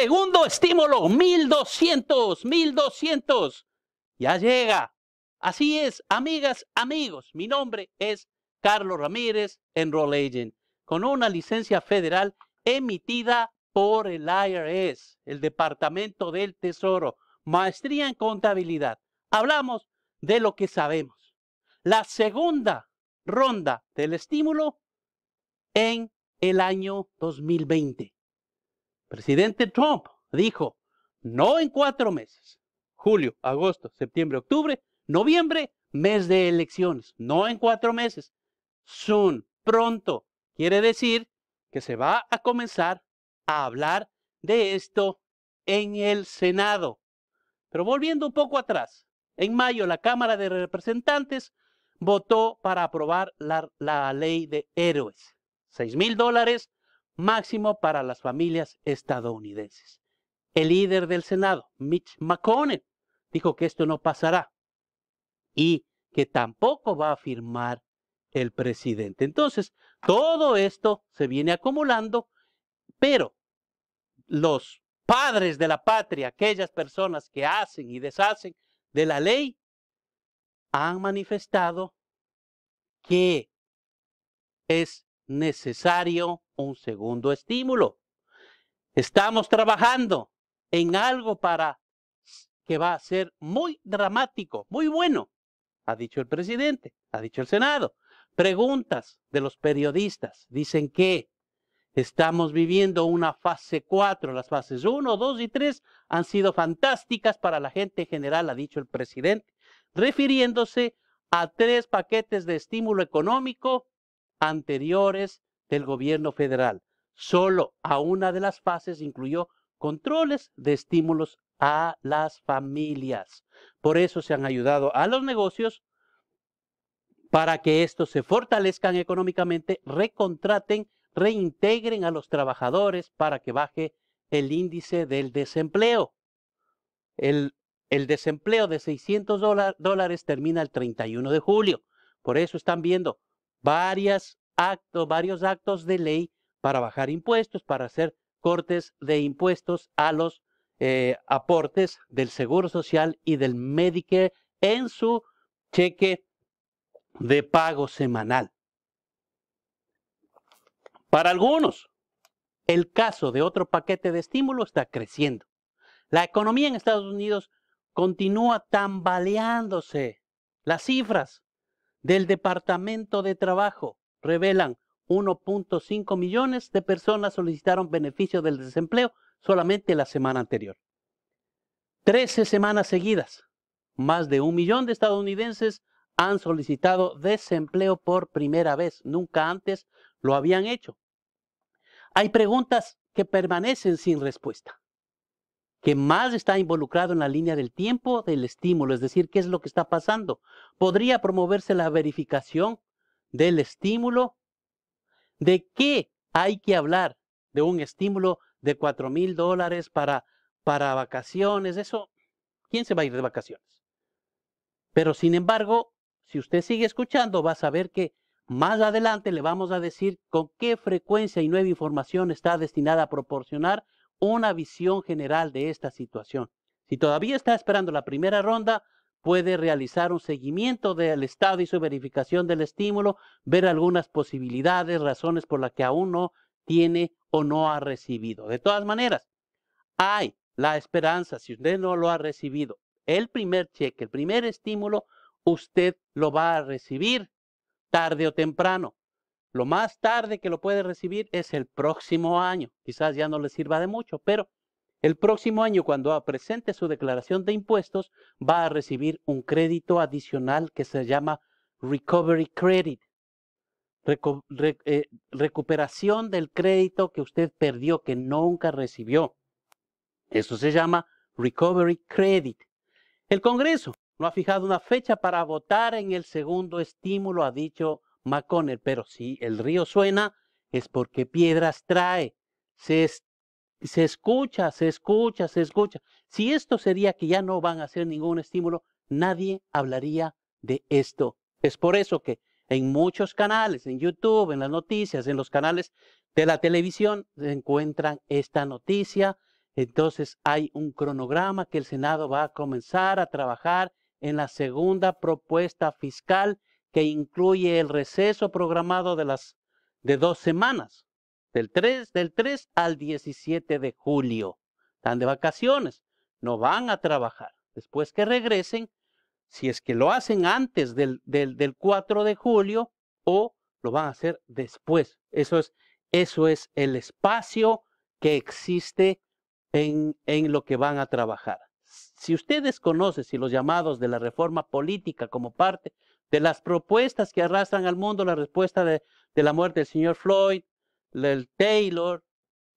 Segundo estímulo, 1200, 1200. Ya llega. Así es, amigas, amigos. Mi nombre es Carlos Ramírez, Roll Agent, con una licencia federal emitida por el IRS, el Departamento del Tesoro, maestría en contabilidad. Hablamos de lo que sabemos. La segunda ronda del estímulo en el año 2020 presidente Trump dijo, no en cuatro meses, julio, agosto, septiembre, octubre, noviembre, mes de elecciones, no en cuatro meses, soon, pronto, quiere decir que se va a comenzar a hablar de esto en el Senado. Pero volviendo un poco atrás, en mayo la Cámara de Representantes votó para aprobar la, la ley de héroes. Seis mil dólares máximo para las familias estadounidenses. El líder del Senado, Mitch McConnell, dijo que esto no pasará y que tampoco va a firmar el presidente. Entonces, todo esto se viene acumulando, pero los padres de la patria, aquellas personas que hacen y deshacen de la ley, han manifestado que es necesario un segundo estímulo. Estamos trabajando en algo para que va a ser muy dramático, muy bueno, ha dicho el presidente, ha dicho el Senado. Preguntas de los periodistas dicen que estamos viviendo una fase 4, las fases 1, 2 y 3 han sido fantásticas para la gente en general, ha dicho el presidente, refiriéndose a tres paquetes de estímulo económico anteriores del gobierno federal. Solo a una de las fases incluyó controles de estímulos a las familias. Por eso se han ayudado a los negocios para que estos se fortalezcan económicamente, recontraten, reintegren a los trabajadores para que baje el índice del desempleo. El, el desempleo de 600 dólares termina el 31 de julio. Por eso están viendo varios actos de ley para bajar impuestos, para hacer cortes de impuestos a los eh, aportes del Seguro Social y del Medicare en su cheque de pago semanal. Para algunos, el caso de otro paquete de estímulo está creciendo. La economía en Estados Unidos continúa tambaleándose. Las cifras del Departamento de Trabajo revelan 1.5 millones de personas solicitaron beneficio del desempleo solamente la semana anterior. Trece semanas seguidas, más de un millón de estadounidenses han solicitado desempleo por primera vez. Nunca antes lo habían hecho. Hay preguntas que permanecen sin respuesta más está involucrado en la línea del tiempo del estímulo, es decir, qué es lo que está pasando. Podría promoverse la verificación del estímulo. ¿De qué hay que hablar? De un estímulo de cuatro mil dólares para, para vacaciones, eso. ¿Quién se va a ir de vacaciones? Pero sin embargo, si usted sigue escuchando, va a saber que más adelante le vamos a decir con qué frecuencia y nueva información está destinada a proporcionar una visión general de esta situación. Si todavía está esperando la primera ronda, puede realizar un seguimiento del estado y su verificación del estímulo, ver algunas posibilidades, razones por las que aún no tiene o no ha recibido. De todas maneras, hay la esperanza, si usted no lo ha recibido, el primer cheque, el primer estímulo, usted lo va a recibir tarde o temprano. Lo más tarde que lo puede recibir es el próximo año. Quizás ya no le sirva de mucho, pero el próximo año cuando presente su declaración de impuestos va a recibir un crédito adicional que se llama Recovery Credit. Eh, recuperación del crédito que usted perdió, que nunca recibió. Eso se llama Recovery Credit. El Congreso no ha fijado una fecha para votar en el segundo estímulo ha dicho McConnell, pero si el río suena es porque piedras trae. Se, se escucha, se escucha, se escucha. Si esto sería que ya no van a hacer ningún estímulo, nadie hablaría de esto. Es por eso que en muchos canales, en YouTube, en las noticias, en los canales de la televisión, se encuentran esta noticia. Entonces hay un cronograma que el Senado va a comenzar a trabajar en la segunda propuesta fiscal que incluye el receso programado de las de dos semanas, del 3, del al 17 de julio. Están de vacaciones, no van a trabajar. Después que regresen, si es que lo hacen antes del, del, 4 de julio o lo van a hacer después. Eso es, eso es el espacio que existe en, en lo que van a trabajar. Si ustedes conocen, si los llamados de la reforma política como parte de las propuestas que arrastran al mundo, la respuesta de, la muerte del señor Floyd, el Taylor,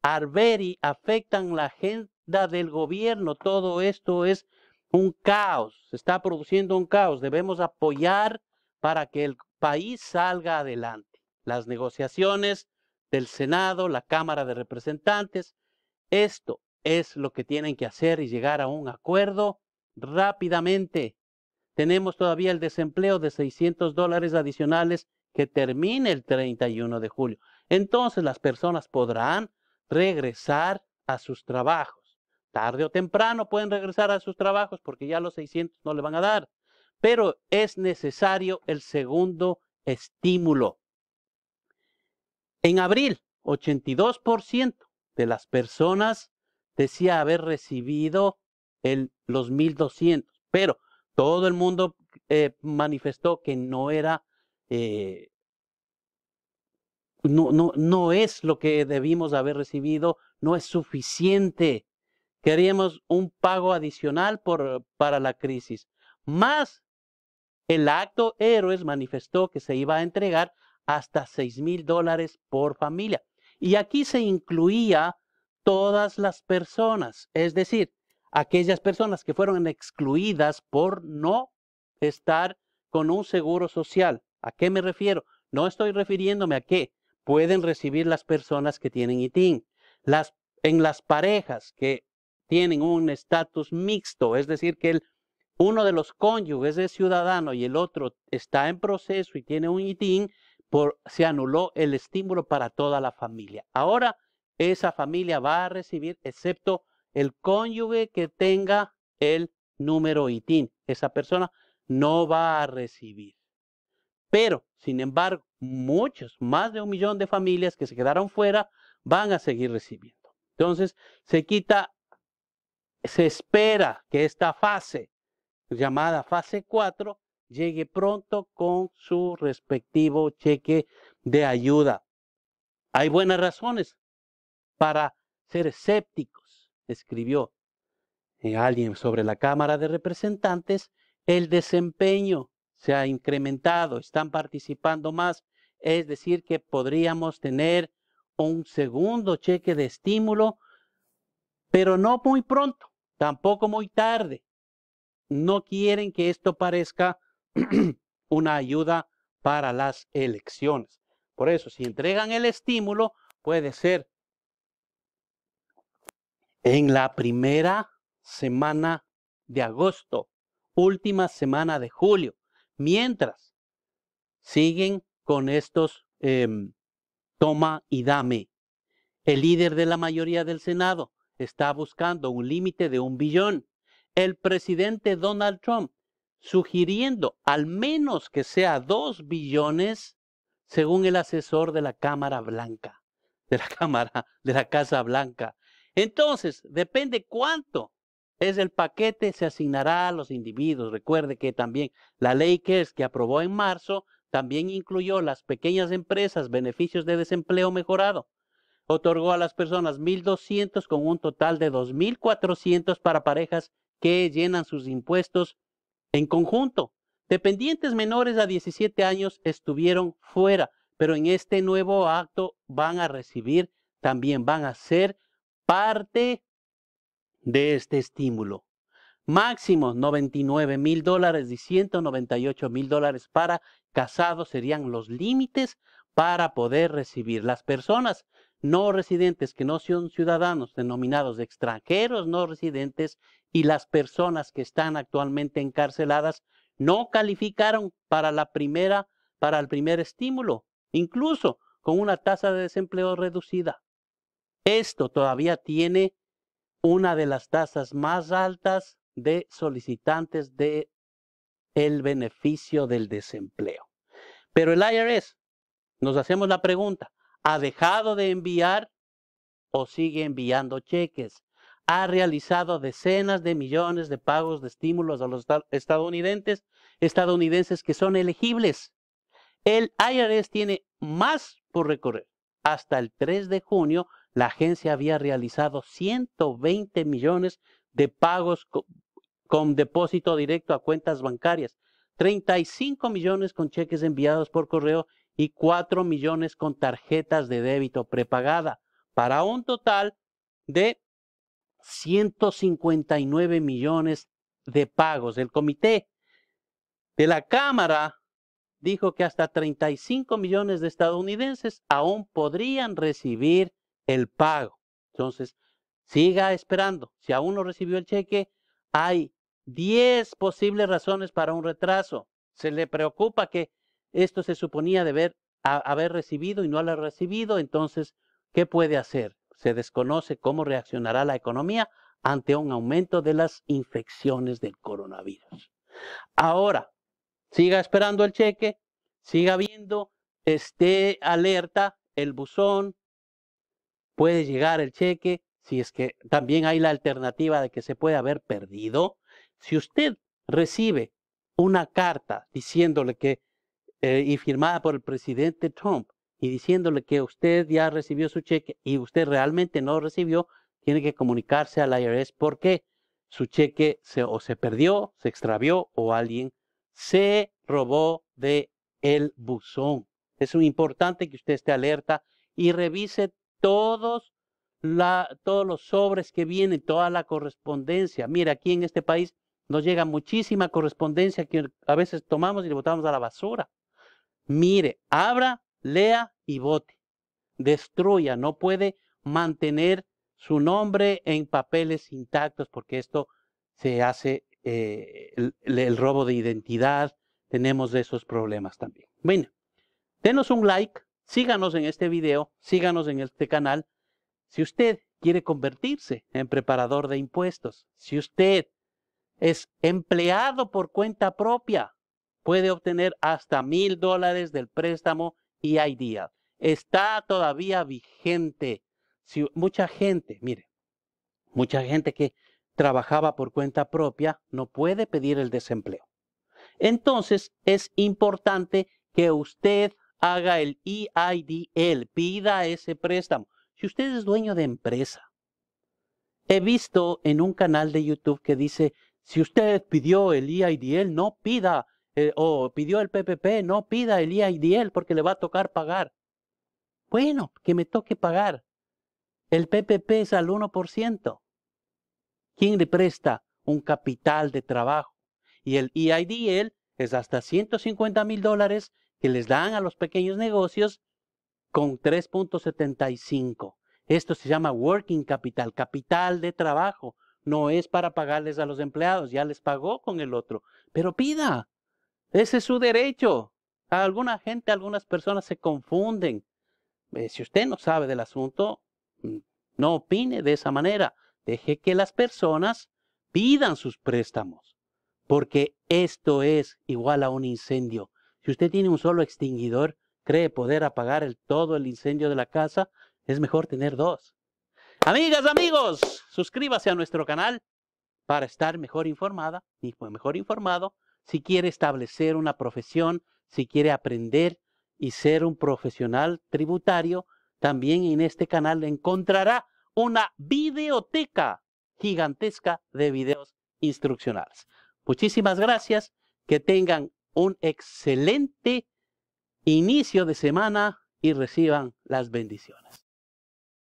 Arbery, afectan la agenda del gobierno. Todo esto es un caos, se está produciendo un caos. Debemos apoyar para que el país salga adelante. Las negociaciones del Senado, la Cámara de Representantes, esto es lo que tienen que hacer y llegar a un acuerdo rápidamente. Tenemos todavía el desempleo de 600 dólares adicionales que termine el 31 de julio. Entonces las personas podrán regresar a sus trabajos. Tarde o temprano pueden regresar a sus trabajos porque ya los 600 no le van a dar. Pero es necesario el segundo estímulo. En abril, 82% de las personas decía haber recibido el, los 1.200, pero todo el mundo eh, manifestó que no era, eh, no, no, no es lo que debimos haber recibido, no es suficiente. Queríamos un pago adicional por, para la crisis. Más el acto héroes manifestó que se iba a entregar hasta 6 mil dólares por familia. Y aquí se incluía todas las personas, es decir, aquellas personas que fueron excluidas por no estar con un seguro social. ¿A qué me refiero? No estoy refiriéndome a qué pueden recibir las personas que tienen ITIN. Las, en las parejas que tienen un estatus mixto, es decir, que el, uno de los cónyuges es ciudadano y el otro está en proceso y tiene un ITIN, por, se anuló el estímulo para toda la familia. Ahora esa familia va a recibir, excepto el cónyuge que tenga el número ITIN. Esa persona no va a recibir. Pero, sin embargo, muchos, más de un millón de familias que se quedaron fuera, van a seguir recibiendo. Entonces, se quita, se espera que esta fase, llamada fase 4, llegue pronto con su respectivo cheque de ayuda. Hay buenas razones para ser escéptico escribió eh, alguien sobre la Cámara de Representantes, el desempeño se ha incrementado, están participando más, es decir, que podríamos tener un segundo cheque de estímulo, pero no muy pronto, tampoco muy tarde. No quieren que esto parezca una ayuda para las elecciones. Por eso, si entregan el estímulo, puede ser en la primera semana de agosto, última semana de julio, mientras siguen con estos em, toma y dame. El líder de la mayoría del Senado está buscando un límite de un billón. El presidente Donald Trump sugiriendo al menos que sea dos billones, según el asesor de la Cámara Blanca, de la Cámara, de la Casa Blanca. Entonces, depende cuánto es el paquete, se asignará a los individuos. Recuerde que también la ley que es que aprobó en marzo también incluyó las pequeñas empresas beneficios de desempleo mejorado. Otorgó a las personas 1.200 con un total de 2.400 para parejas que llenan sus impuestos en conjunto. Dependientes menores a 17 años estuvieron fuera, pero en este nuevo acto van a recibir, también van a ser parte de este estímulo. máximo 99 mil dólares y 198 mil dólares para casados serían los límites para poder recibir. Las personas no residentes que no son ciudadanos denominados extranjeros no residentes y las personas que están actualmente encarceladas no calificaron para la primera para el primer estímulo, incluso con una tasa de desempleo reducida. Esto todavía tiene una de las tasas más altas de solicitantes de el beneficio del desempleo. Pero el IRS, nos hacemos la pregunta, ¿ha dejado de enviar o sigue enviando cheques? ha realizado decenas de millones de pagos de estímulos a los estadounidenses, estadounidenses que son elegibles. El IRS tiene más por recorrer. Hasta el 3 de junio la agencia había realizado 120 millones de pagos con, depósito directo a cuentas bancarias, 35 millones con cheques enviados por correo y 4 millones con tarjetas de débito prepagada, para un total de 159 millones de pagos. El comité de la Cámara dijo que hasta 35 millones de estadounidenses aún podrían recibir el pago. Entonces, siga esperando. Si aún no recibió el cheque, hay 10 posibles razones para un retraso. Se le preocupa que esto se suponía deber haber recibido y no lo ha recibido. Entonces, ¿qué puede hacer? Se desconoce cómo reaccionará la economía ante un aumento de las infecciones del coronavirus. Ahora, siga esperando el cheque, siga viendo, esté alerta, el buzón, puede llegar el cheque, si es que también hay la alternativa de que se puede haber perdido. Si usted recibe una carta diciéndole que, eh, y firmada por el presidente Trump, y diciéndole que usted ya recibió su cheque y usted realmente no recibió, tiene que comunicarse al IRS porque su cheque se, o se perdió, se extravió o alguien se robó de el buzón. Es importante que usted esté alerta y revise todos, todos los sobres que vienen, toda la correspondencia. Mira, aquí en este país nos llega muchísima correspondencia que a veces tomamos y le botamos a la basura. Mire, abra, lea y vote. Destruya, no puede mantener su nombre en papeles intactos porque esto se hace eh, el, el, robo de identidad, tenemos esos problemas también. Bueno, denos un like, Síganos en este video, síganos en este canal. Si usted quiere convertirse en preparador de impuestos, si usted es empleado por cuenta propia, puede obtener hasta mil dólares del préstamo EIDL. Está todavía vigente. Si mucha gente, mire, mucha gente que trabajaba por cuenta propia no puede pedir el desempleo. Entonces es importante que usted haga el EIDL, pida ese préstamo. Si usted es dueño de empresa, he visto en un canal de YouTube que dice, si usted pidió el EIDL, no pida, eh, o pidió el PPP, no pida el EIDL porque le va a tocar pagar. Bueno, que me toque pagar. El PPP es al 1%. ¿Quién le presta un capital de trabajo? Y el EIDL es hasta 150 mil dólares que les dan a los pequeños negocios con 3.75. Esto se llama working capital, capital de trabajo. No es para pagarles a los empleados, ya les pagó con el otro. Pero pida, ese es su derecho. A alguna gente, algunas personas se confunden. Eh, si usted no sabe del asunto, mm, no opine de esa manera. Deje que las personas pidan sus préstamos, porque esto es igual a un incendio. Si usted tiene un solo extinguidor, cree poder apagar el, todo el incendio de la casa, es mejor tener dos. Amigas, amigos, suscríbase a nuestro canal para estar mejor informada y pues, mejor informado si quiere establecer una profesión, si quiere aprender y ser un profesional tributario, también en este canal encontrará una videoteca gigantesca de videos instruccionales. Muchísimas gracias, que tengan un excelente inicio de semana y reciban las bendiciones.